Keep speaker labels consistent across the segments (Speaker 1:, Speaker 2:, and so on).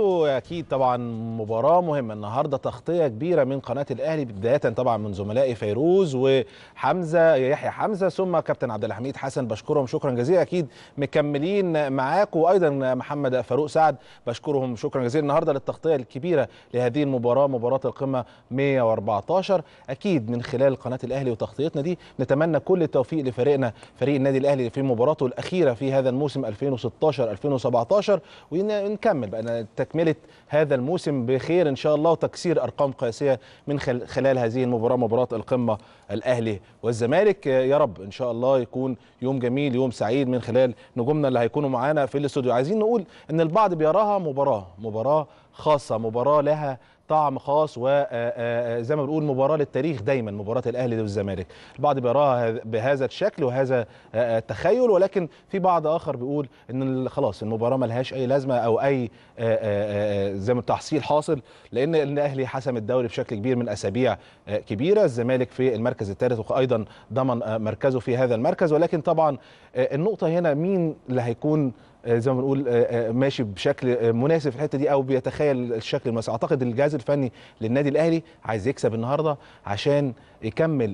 Speaker 1: اكيد طبعا مباراه مهمه النهارده تغطيه كبيره من قناه الاهلي بدايه طبعا من زملائي فيروز وحمزه يحيى حمزه ثم كابتن عبد الحميد حسن بشكرهم شكرا جزيلا اكيد مكملين معاك وايضا محمد فاروق سعد بشكرهم شكرا جزيلا النهارده للتغطيه الكبيره لهذه المباراه مباراه القمه 114 اكيد من خلال قناه الاهلي وتغطيتنا دي نتمنى كل التوفيق لفريقنا فريق النادي الاهلي في مباراته الاخيره في هذا الموسم 2016 2017 ونكمل بقى تكمله هذا الموسم بخير ان شاء الله وتكسير ارقام قياسيه من خلال هذه المباراه مباراه القمه الاهلي والزمالك يا رب ان شاء الله يكون يوم جميل يوم سعيد من خلال نجومنا اللي هيكونوا معانا في الاستوديو عايزين نقول ان البعض بيراها مباراه مباراه خاصه مباراه لها طعم خاص وزي آه، آه، آه، ما بنقول مباراه للتاريخ دايما مباراه الاهلي والزمالك البعض بيراها بهذا الشكل وهذا التخيل ولكن في بعض اخر بيقول ان خلاص المباراه ما لهاش اي لازمه او اي زي ما تحصيل حاصل لان الاهلي حسم الدوري بشكل كبير من اسابيع كبيره الزمالك في المركز الثالث وايضا ضمن مركزه في هذا المركز ولكن طبعا النقطه هنا مين اللي هيكون آه، زي ما بنقول آه، آه، ماشي بشكل مناسب في الحته دي او بيتخيل الشكل المناسب اعتقد الجهاز الفني للنادي الاهلي عايز يكسب النهارده عشان يكمل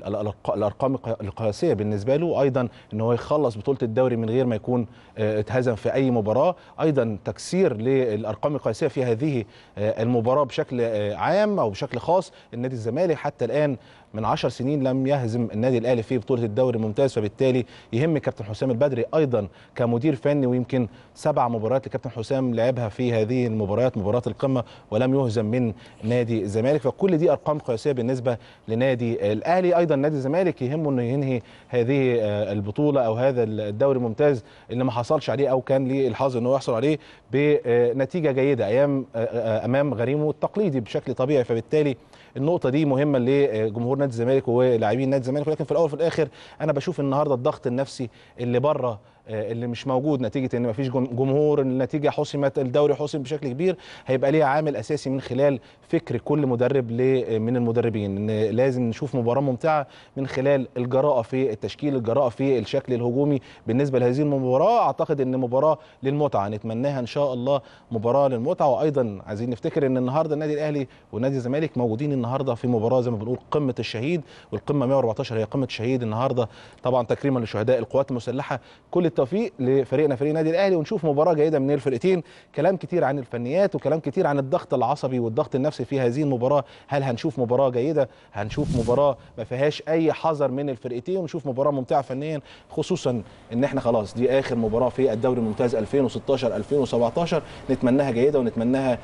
Speaker 1: الارقام القياسيه بالنسبه له ايضا ان هو يخلص بطوله الدوري من غير ما يكون اتهزم في اي مباراه ايضا تكسير للارقام القياسيه في هذه المباراه بشكل عام او بشكل خاص النادي الزمالك حتى الان من 10 سنين لم يهزم النادي الاهلي في بطوله الدوري الممتاز فبالتالي يهم كابتن حسام البدري ايضا كمدير فني ويمكن سبع مباريات لكابتن حسام لعبها في هذه المباريات مباراه القمه ولم يهزم من نادي الزمالك فكل دي ارقام قياسيه بالنسبه لنادي الاهلي ايضا نادي الزمالك يهمه انه ينهي هذه آه، البطوله او هذا الدوري الممتاز اللي ما حصلش عليه او كان ليه الحظ انه يحصل عليه بنتيجه جيده ايام آه، آه، امام غريمه التقليدي بشكل طبيعي فبالتالي النقطه دي مهمه لجمهور نادي الزمالك ولاعبين نادي الزمالك ولكن في الاول وفي الاخر انا بشوف النهارده الضغط النفسي اللي بره آه، اللي مش موجود نتيجه ان مفيش جمهور النتيجه حسمت الدوري حسم بشكل كبير هيبقى ليها عامل اساسي من خلال فكر كل مدرب من المدربين ان لازم نشوف مباراه ممتعه من خلال الجراءه في التشكيل الجراءه في الشكل الهجومي بالنسبه لهذه المباراه اعتقد ان مباراه للمتعه نتمناها ان شاء الله مباراه للمتعه وايضا عايزين نفتكر ان النهارده النادي الاهلي ونادي الزمالك موجودين النهارده في مباراه زي ما بنقول قمه الشهيد والقمه 114 هي قمه الشهيد النهارده طبعا تكريما لشهداء القوات المسلحه كل التوفيق لفريقنا فريق النادي الاهلي ونشوف مباراه جيده من الفرقتين كلام كتير عن الفنيات وكلام كتير عن الضغط العصبي والضغط النفسي في هذه المباراه هل هنشوف مباراه جيده هنشوف مباراه ما فيهاش اي حذر من الفرقتين ونشوف مباراه ممتعه فنيا خصوصا ان احنا خلاص دي اخر مباراه في الدوري الممتاز 2016 2017 نتمناها جيده ونتمناها